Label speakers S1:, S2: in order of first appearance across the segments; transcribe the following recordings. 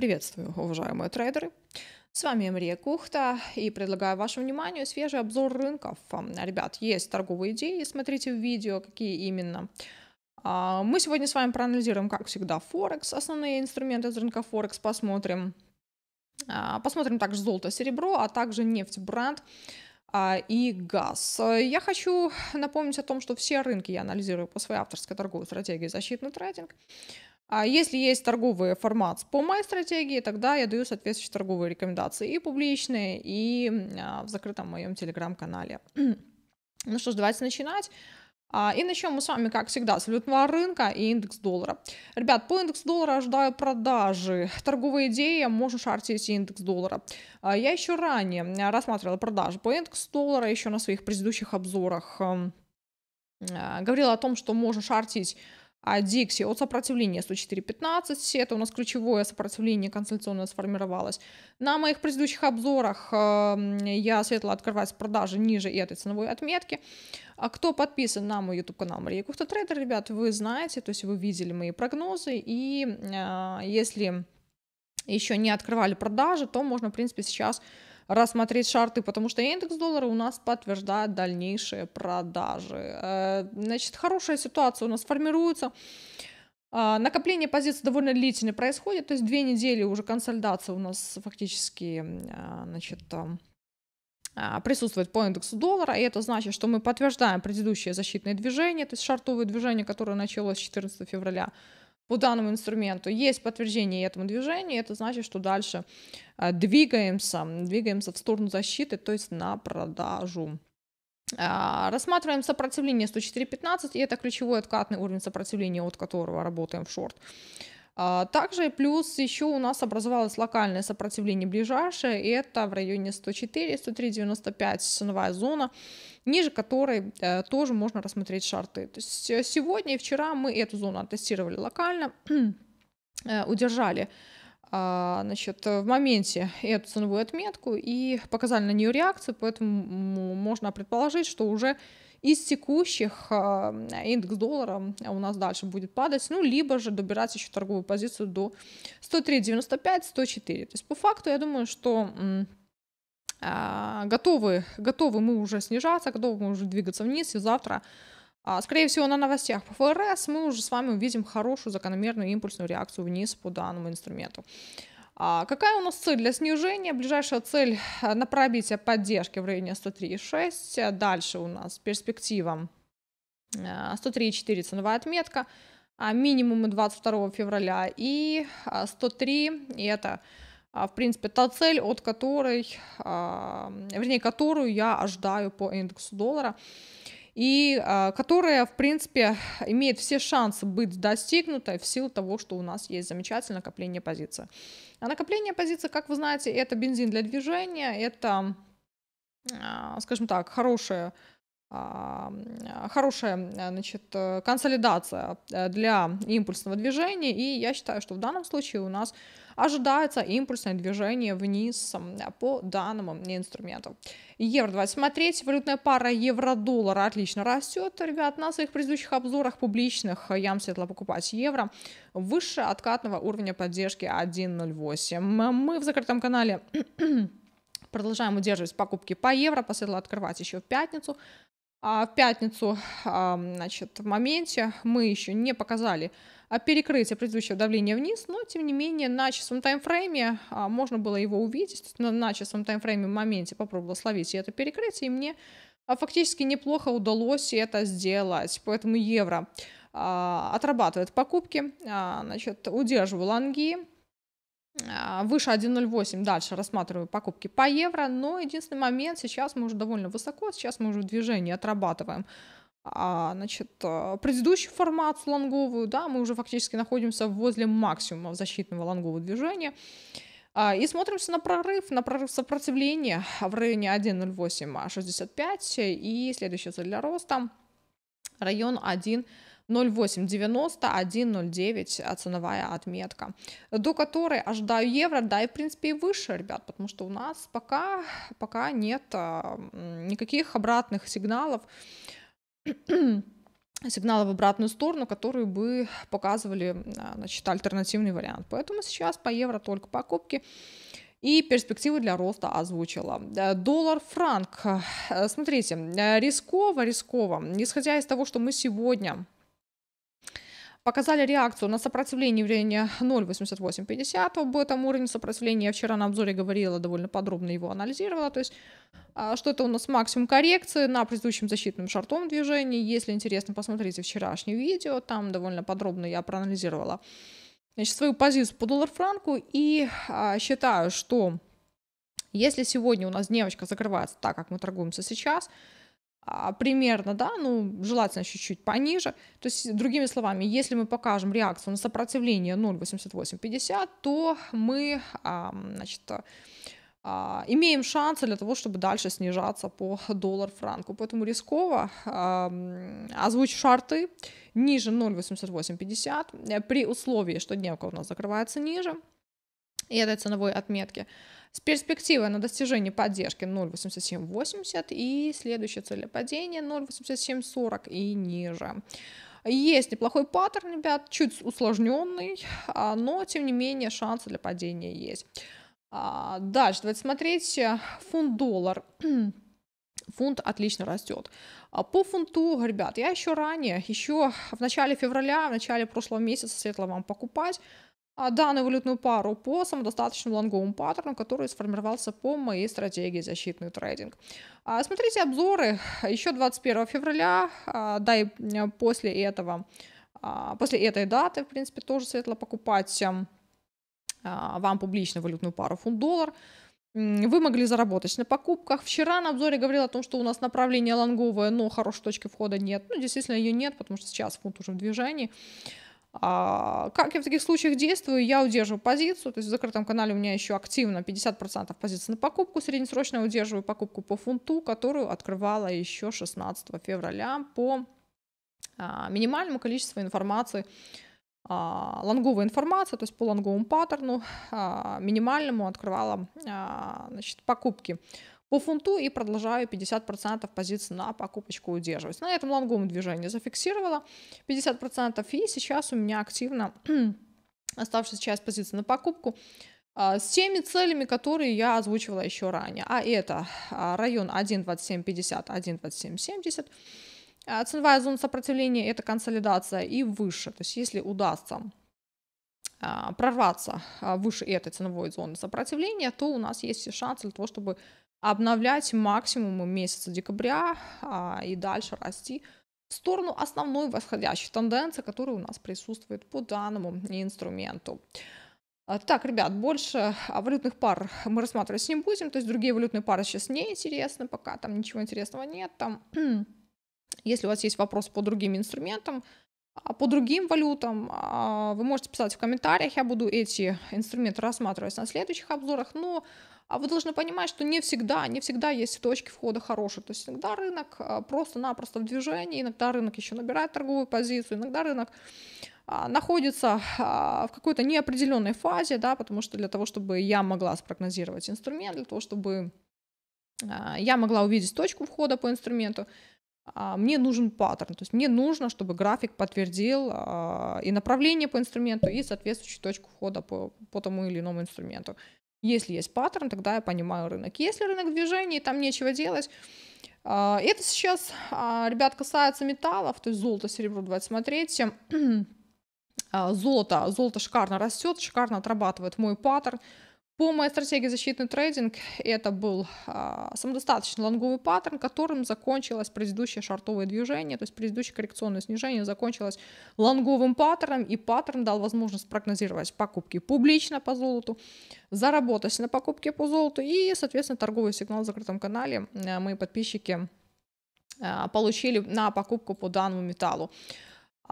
S1: Приветствую, уважаемые трейдеры! С вами Мария Кухта и предлагаю вашему вниманию свежий обзор рынков. А, ребят, есть торговые идеи, смотрите в видео, какие именно. А, мы сегодня с вами проанализируем, как всегда, Форекс, основные инструменты из рынка Форекс, посмотрим. А, посмотрим также золото, серебро, а также нефть, бренд и газ. Я хочу напомнить о том, что все рынки я анализирую по своей авторской торговой стратегии «Защитный трейдинг». А если есть торговый формат по моей стратегии, тогда я даю соответствующие торговые рекомендации и публичные, и а, в закрытом моем телеграм-канале. ну что ж, давайте начинать. А, и начнем мы с вами, как всегда, с валютного рынка и индекс доллара. Ребят, по индексу доллара ожидаю продажи. Торговая идея, можно шартить индекс доллара. А, я еще ранее рассматривала продажи по индексу доллара, еще на своих предыдущих обзорах говорила о том, что можно шартить а дикси, от сопротивления 104.15, это у нас ключевое сопротивление консоляционное сформировалось. На моих предыдущих обзорах эм, я светла открывать продажи ниже этой ценовой отметки. А кто подписан на мой YouTube канал Мария Кухта Трейдер, ребят, вы знаете, то есть вы видели мои прогнозы, и э, если еще не открывали продажи, то можно, в принципе, сейчас рассмотреть шарты, потому что индекс доллара у нас подтверждает дальнейшие продажи. Э, значит, хорошая ситуация у нас формируется. А, накопление позиций довольно длительно происходит, то есть две недели уже консолидация у нас фактически а, значит, а, присутствует по индексу доллара, и это значит, что мы подтверждаем предыдущее защитное движение, то есть шартовое движение, которое началось 14 февраля, по данному инструменту есть подтверждение этому движению, это значит, что дальше э, двигаемся, двигаемся в сторону защиты, то есть на продажу. А, рассматриваем сопротивление 104.15, и это ключевой откатный уровень сопротивления, от которого работаем в шорт. А, также плюс еще у нас образовалось локальное сопротивление ближайшее, и это в районе 104, 103,95 95 ценовая зона ниже которой э, тоже можно рассмотреть шарты. То есть э, сегодня и вчера мы эту зону оттестировали локально, э, удержали а, значит, в моменте эту ценовую отметку и показали на нее реакцию, поэтому можно предположить, что уже из текущих индекс доллара у нас дальше будет падать, ну, либо же добирать еще торговую позицию до 103.95-104. То есть по факту я думаю, что а, готовы, готовы мы уже снижаться, готовы мы уже двигаться вниз, и завтра, а, скорее всего, на новостях по ФРС мы уже с вами увидим хорошую закономерную импульсную реакцию вниз по данному инструменту. А какая у нас цель для снижения? Ближайшая цель а, на пробитие поддержки в районе 103,6. Дальше у нас перспектива 103,4 ценовая отметка, минимумы 22 февраля и 103, и это а, в принципе, та цель, от которой, а, вернее, которую я ожидаю по индексу доллара, и а, которая, в принципе, имеет все шансы быть достигнутой в силу того, что у нас есть замечательное накопление позиций. А накопление позиций, как вы знаете, это бензин для движения, это, скажем так, хорошая Э, хорошая э, значит, э, консолидация для импульсного движения, и я считаю, что в данном случае у нас ожидается импульсное движение вниз по данному инструменту. Евро давайте смотреть. Валютная пара евро-доллар отлично растет. Ребят, на своих предыдущих обзорах публичных я вам светла покупать евро выше откатного уровня поддержки 1.08. Мы в закрытом канале продолжаем удерживать покупки по евро, последовало открывать еще в пятницу, а, в пятницу, а, значит, в моменте мы еще не показали а, перекрытие предыдущего давления вниз, но, тем не менее, на часовом таймфрейме можно было его увидеть, на часовом таймфрейме в моменте попробовала словить это перекрытие, и мне фактически неплохо удалось это сделать, поэтому евро отрабатывает покупки, значит, удерживаю лонги, а, выше 1.08 дальше рассматриваю покупки по евро, но единственный момент, сейчас мы уже довольно высоко, сейчас мы уже движение отрабатываем а, значит, а, предыдущий формат с лонговую, да, мы уже фактически находимся возле максимума защитного лонгового движения. А, и смотримся на прорыв, на прорыв сопротивления в районе 1.08.65 и следующая цель для роста район 1.08. 0,891,09 а ценовая отметка, до которой ожидаю евро, да и в принципе и выше, ребят, потому что у нас пока, пока нет э, никаких обратных сигналов, сигналов в обратную сторону, которые бы показывали э, значит, альтернативный вариант. Поэтому сейчас по евро только покупки и перспективы для роста озвучила. Э, Доллар-франк. Смотрите, рисково, рисково. Исходя из того, что мы сегодня Показали реакцию на сопротивление уровня 0.8850, об этом уровне сопротивления я вчера на обзоре говорила, довольно подробно его анализировала, то есть а, что это у нас максимум коррекции на предыдущем защитном шартом движении, если интересно, посмотрите вчерашнее видео, там довольно подробно я проанализировала значит, свою позицию по доллар-франку и а, считаю, что если сегодня у нас дневочка закрывается так, как мы торгуемся сейчас, а, примерно, да, ну, желательно чуть-чуть пониже. То есть, другими словами, если мы покажем реакцию на сопротивление 0,8850, то мы, значит, а, имеем шансы для того, чтобы дальше снижаться по доллар-франку. Поэтому рисково озвучу шарты ниже 0,8850 э, при условии, что дневка у нас закрывается ниже – и этой ценовой отметки. С перспективой на достижение поддержки 0,8780 и следующая цель падения 0,8740 и ниже. Есть неплохой паттерн, ребят, чуть усложненный, а, но тем не менее шансы для падения есть. А, дальше, давайте смотреть э, фунт-доллар. Фунт отлично растет. А, по фунту, ребят, я еще ранее, еще в начале февраля, в начале прошлого месяца советовала вам покупать а, данную валютную пару по самодостаточному лонговому паттерну, который сформировался по моей стратегии защитный трейдинг. А, смотрите обзоры еще 21 февраля, а, да и э, после этого, после этой даты, в принципе, тоже светло покупать эм, вам публично валютную пару фунт-доллар вы могли заработать на покупках. Вчера на обзоре говорил о том, что у нас направление лонговое, но хорошей точки входа нет. Ну, действительно, ее нет, потому что сейчас фунт уже в движении. А, как я в таких случаях действую? Я удерживаю позицию, то есть в закрытом канале у меня еще активно 50% позиций на покупку, среднесрочно удерживаю покупку по фунту, которую открывала еще 16 февраля по а, минимальному количеству информации, а, лонговой информации, то есть по лонговому паттерну, а, минимальному открывала а, значит, покупки по фунту и продолжаю 50% позиций на покупочку удерживать. На этом лонгом движение зафиксировала 50% и сейчас у меня активно оставшаяся часть позиций на покупку а, с теми целями, которые я озвучивала еще ранее. А это а, район 1.2750, 1.2770. А, ценовая зона сопротивления – это консолидация и выше. То есть если удастся прорваться выше этой ценовой зоны сопротивления, то у нас есть шанс для того, чтобы обновлять максимум месяца декабря а, и дальше расти в сторону основной восходящей тенденции, которая у нас присутствует по данному инструменту. А, так, ребят, больше валютных пар мы рассматривать не будем, то есть другие валютные пары сейчас не интересны, пока там ничего интересного нет. Там, если у вас есть вопрос по другим инструментам, а по другим валютам а, вы можете писать в комментариях, я буду эти инструменты рассматривать на следующих обзорах, но а вы должны понимать, что не всегда, не всегда есть точки входа хорошие, то есть иногда рынок а, просто-напросто в движении, иногда рынок еще набирает торговую позицию, иногда рынок находится в какой-то неопределенной фазе, да, потому что для того, чтобы я могла спрогнозировать инструмент, для того, чтобы я могла увидеть точку входа по инструменту, а, мне нужен паттерн, то есть мне нужно, чтобы график подтвердил а, и направление по инструменту, и соответствующую точку входа по, по тому или иному инструменту. Если есть паттерн, тогда я понимаю рынок. Если рынок движений, там нечего делать. А, это сейчас, ребят, касается металлов, то есть золото, серебро, давайте смотреть. Золото, золото шикарно растет, шикарно отрабатывает мой паттерн. По моей стратегии защитный трейдинг это был а, самодостаточный лонговый паттерн, которым закончилось предыдущее шартовое движение, то есть предыдущее коррекционное снижение закончилось лонговым паттерном, и паттерн дал возможность прогнозировать покупки публично по золоту, заработать на покупке по золоту и, соответственно, торговый сигнал в закрытом канале э, мои подписчики а, получили на покупку по данному металлу.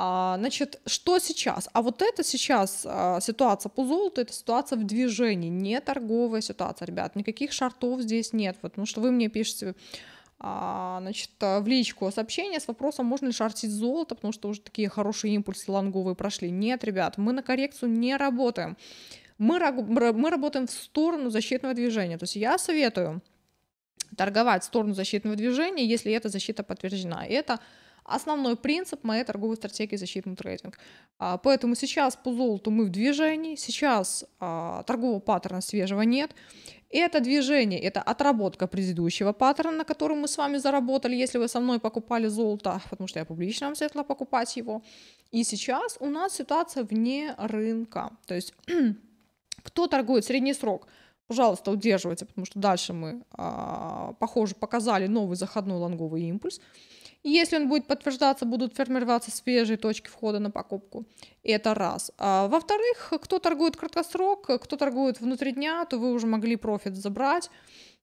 S1: А, значит, что сейчас? А вот это сейчас а, ситуация по золоту, это ситуация в движении, не торговая ситуация, ребят, никаких шартов здесь нет, вот потому ну, что вы мне пишете а, значит, в личку сообщение с вопросом, можно ли шортить золото, потому что уже такие хорошие импульсы лонговые прошли. Нет, ребят, мы на коррекцию не работаем. Мы, мы работаем в сторону защитного движения. То есть я советую торговать в сторону защитного движения, если эта защита подтверждена. Это основной принцип моей торговой стратегии защитный трейдинг. А, поэтому сейчас по золоту мы в движении, сейчас а, торгового паттерна свежего нет. Это движение, это отработка предыдущего паттерна, на котором мы с вами заработали, если вы со мной покупали золото, потому что я публично вам советовала покупать его. И сейчас у нас ситуация вне рынка. То есть кто торгует средний срок? Пожалуйста, удерживайте, потому что дальше мы, а, похоже, показали новый заходной лонговый импульс. И если он будет подтверждаться, будут формироваться свежие точки входа на покупку. Это раз. А, во-вторых, кто торгует краткосрок, кто торгует внутри дня, то вы уже могли профит забрать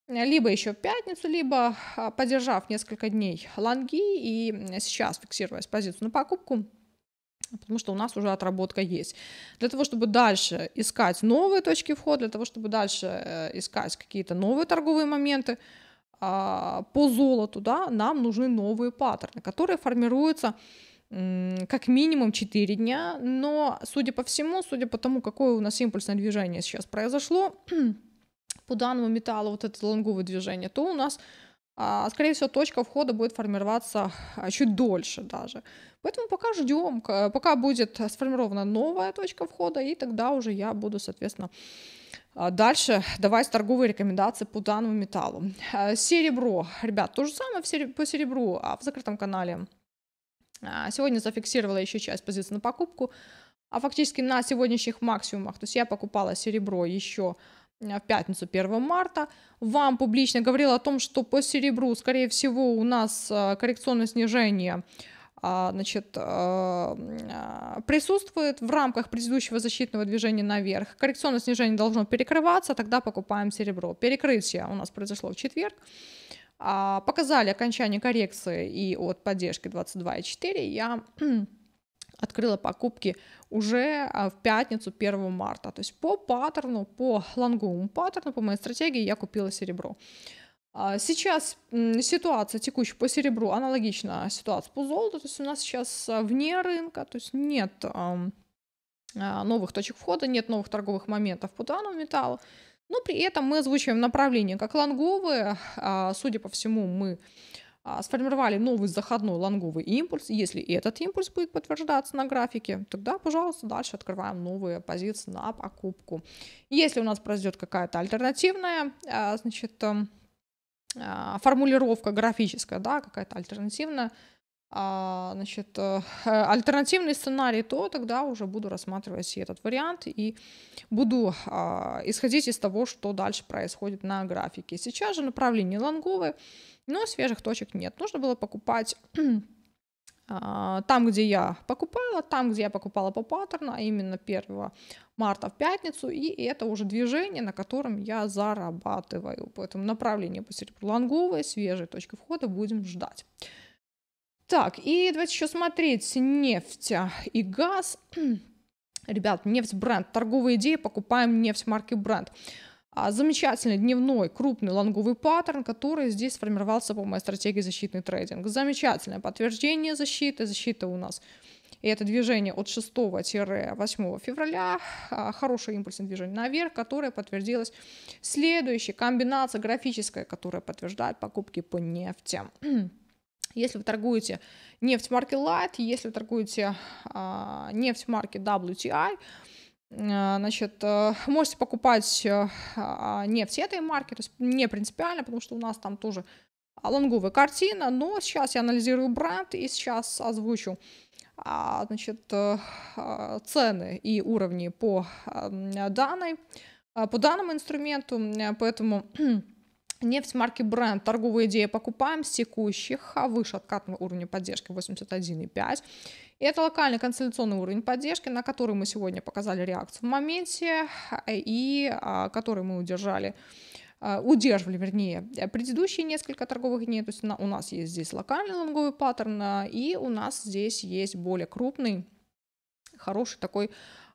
S1: либо еще в пятницу, либо а, подержав несколько дней лонги и сейчас фиксируясь позицию на покупку, потому что у нас уже отработка есть. Для того, чтобы дальше искать новые точки входа, для того, чтобы дальше э, искать какие-то новые торговые моменты, а, по золоту, да, нам нужны новые паттерны, которые формируются как минимум 4 дня, но, судя по всему, судя по тому, какое у нас импульсное движение сейчас произошло, по данному металлу вот это лонговое движение, то у нас, а, скорее всего, точка входа будет формироваться а, чуть дольше даже. Поэтому пока ждем, пока будет сформирована новая точка входа, и тогда уже я буду, соответственно, а дальше давайте торговые рекомендации по данному металлу. Э, серебро. Ребят, то же самое по серебру, а в закрытом канале. А, сегодня зафиксировала еще часть позиций на покупку. А фактически на сегодняшних максимумах, то есть я покупала серебро еще э, в пятницу 1 марта, вам публично говорила о том, что по серебру, скорее всего, у нас э, коррекционное снижение – а, значит, а, а, присутствует в рамках предыдущего защитного движения наверх. Коррекционное снижение должно перекрываться, тогда покупаем серебро. Перекрытие у нас произошло в четверг. Показали окончание коррекции и от поддержки 22,4 я открыла покупки уже в пятницу 1 марта. То есть по паттерну, по лонговому паттерну, по моей стратегии я купила серебро. А, сейчас ситуация текущая по серебру аналогична ситуации по золоту, то есть у нас сейчас а, вне рынка, то есть нет а, новых точек входа, нет новых торговых моментов по данному металлу, но при этом мы озвучиваем направление как лонговые, судя по всему, мы сформировали новый заходной лонговый импульс, если этот импульс будет подтверждаться на графике, тогда, пожалуйста, дальше открываем новые позиции на покупку. Если у нас произойдет какая-то альтернативная, значит, а, формулировка графическая, да, какая-то альтернативная, а, значит, э, альтернативный сценарий, то тогда уже буду рассматривать и этот вариант и буду а, исходить из того, что дальше происходит на графике. Сейчас же направление лонговые, но свежих точек нет. Нужно было покупать А, там, где я покупала, там, где я покупала по паттерну, а именно 1 марта в пятницу, и это уже движение, на котором я зарабатываю. Поэтому направление по серебру лонговое, свежие точки входа будем ждать. Так, и давайте еще смотреть нефть и газ. Ребят, нефть бренд, торговые идеи покупаем нефть марки бренд. А, замечательный дневной крупный лонговый паттерн, который здесь сформировался по моей стратегии защитный трейдинг. Замечательное подтверждение защиты. Защита у нас и это движение от 6-8 февраля, а, хорошее импульсное движение наверх, которое подтвердилось. Следующая комбинация графическая, которая подтверждает покупки по нефти. Если вы торгуете нефть марки Light, если вы торгуете а, нефть марки WTI, Э, значит, э, можете покупать э, а, нефть этой марки, то есть не принципиально, потому что у нас там тоже лонговая картина, но сейчас я анализирую бренд и сейчас озвучу а, значит, а, цены и уровни по эм, данной, по данному инструменту, поэтому Нефть марки бренд. торговая идея, покупаем с текущих, а выше откатного уровня поддержки 81,5. И это локальный консолидационный уровень поддержки, на который мы сегодня показали реакцию в моменте и а, который мы удержали а, удерживали, вернее, предыдущие несколько торговых дней, то есть у нас есть здесь локальный лонговый паттерн, а, и у нас здесь есть более крупный, хороший такой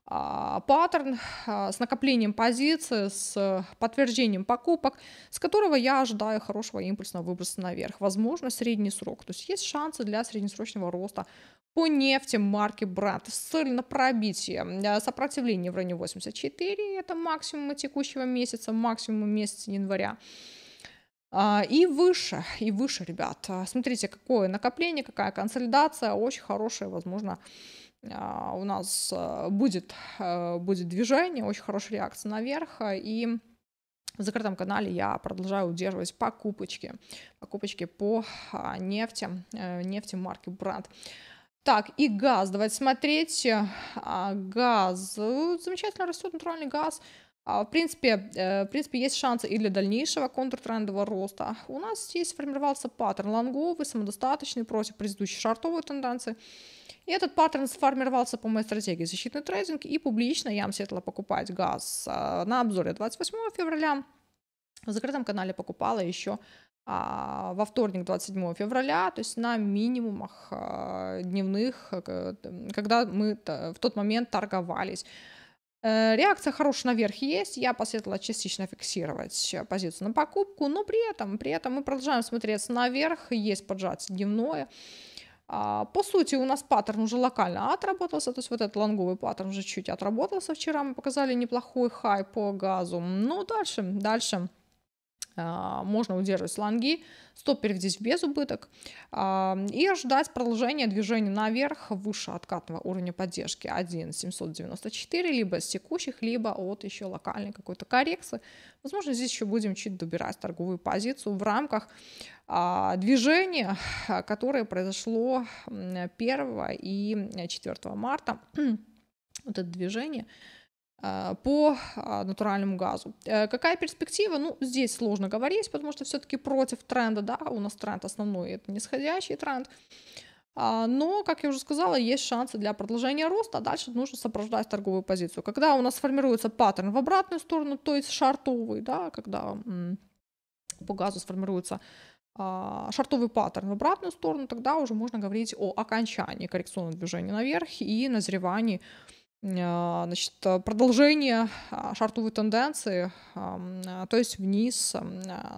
S1: а, паттерн а, с накоплением позиции, с подтверждением покупок, с которого я ожидаю хорошего импульсного выброса наверх. Возможно, средний срок. То есть есть шансы для среднесрочного роста по нефти марки Брат с целью на пробитие а, сопротивления в районе 84, это максимум текущего месяца, максимум месяца января. И выше, и выше, ребят. Смотрите, какое накопление, какая консолидация, очень хорошая, возможно, а, у нас э, будет, э, будет движение, очень хорошая реакция наверх, э, и в закрытом канале я продолжаю удерживать покупочки, покупочки по а, нефти, нефти марки Бранд. Так, и газ, давайте смотреть, а, газ, замечательно растет натуральный газ, а, в принципе, э, в принципе, есть шансы и для дальнейшего контртрендового роста. У нас здесь сформировался паттерн лонговый, самодостаточный против предыдущей шартовой тенденции. И этот паттерн сформировался по моей стратегии защитный трейдинг. И публично я вам сетла покупать газ э, на обзоре 28 февраля. В закрытом канале покупала еще а, во вторник 27 февраля, то есть на минимумах э, дневных, когда мы в тот момент торговались. Э, реакция хорошая наверх есть, я посоветовала частично фиксировать позицию на покупку, но при этом, при этом мы продолжаем смотреться наверх, есть поджатие дневное. А, по сути, у нас паттерн уже локально отработался, то есть вот этот лонговый паттерн уже чуть отработался вчера, мы показали неплохой хай по газу, но ну, дальше, дальше а, можно удерживать слонги, стоп переводить без безубыток а, и ожидать продолжения движения наверх выше откатного уровня поддержки 1,794, либо с текущих, либо от еще локальной какой-то коррекции. Возможно, здесь еще будем чуть добирать торговую позицию в рамках а, движения, которое произошло 1 и 4 э, марта. Вот это движение Э, по а, натуральному газу. Э, какая перспектива? Ну, здесь сложно говорить, потому что все-таки против тренда, да, у нас тренд основной, это нисходящий тренд. А, но, как я уже сказала, есть шансы для продолжения роста, а дальше нужно сопровождать торговую позицию. Когда у нас формируется паттерн в обратную сторону, то есть шартовый, да, когда по газу сформируется а, шартовый паттерн в обратную сторону, тогда уже можно говорить о окончании коррекционного движения наверх и назревании а, значит, э, продолжение а, шартовой тенденции, а, то есть вниз,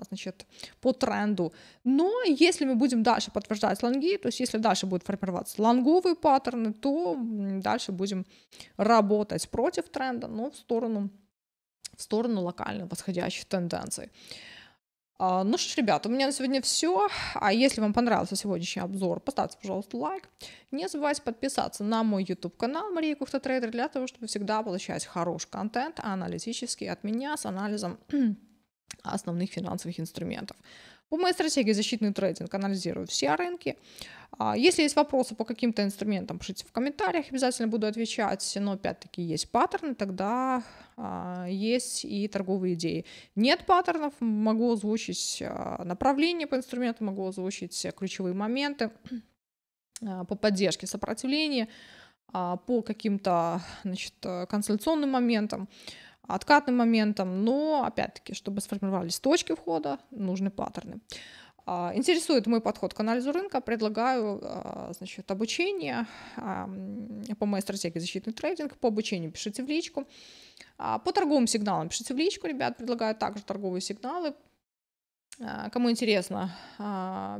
S1: значит, по тренду. Но если мы будем дальше подтверждать лонги, то есть если дальше будут формироваться лонговые паттерны, то дальше будем работать против тренда, но в сторону в сторону локально восходящих тенденций. А, ну что ж, ребят, у меня на сегодня все. А если вам понравился сегодняшний обзор, поставьте, пожалуйста, лайк. Не забывайте подписаться на мой YouTube канал Мария Кухта Трейдер для того, чтобы всегда получать хороший контент аналитический от меня с анализом основных финансовых инструментов. У моей стратегии защитный трейдинг анализирую все рынки. А, если есть вопросы по каким-то инструментам, пишите в комментариях, обязательно буду отвечать, но опять-таки есть паттерны, тогда а, есть и торговые идеи. Нет паттернов, могу озвучить а, направление по инструменту, могу озвучить ключевые моменты по поддержке, сопротивлению, по каким-то консультационным моментам откатным моментом, но, опять-таки, чтобы сформировались точки входа, нужны паттерны. А, интересует мой подход к анализу рынка, предлагаю а, значит, обучение а, по моей стратегии защитный трейдинг, по обучению пишите в личку, по торговым сигналам пишите в личку, ребят, предлагаю также торговые сигналы, Кому интересно,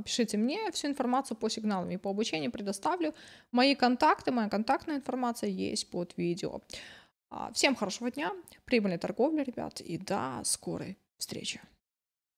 S1: пишите мне всю информацию по сигналам и по обучению предоставлю. Мои контакты, моя контактная информация есть под видео. А, всем хорошего дня, прибыльной торговли, ребят, и до скорой встречи.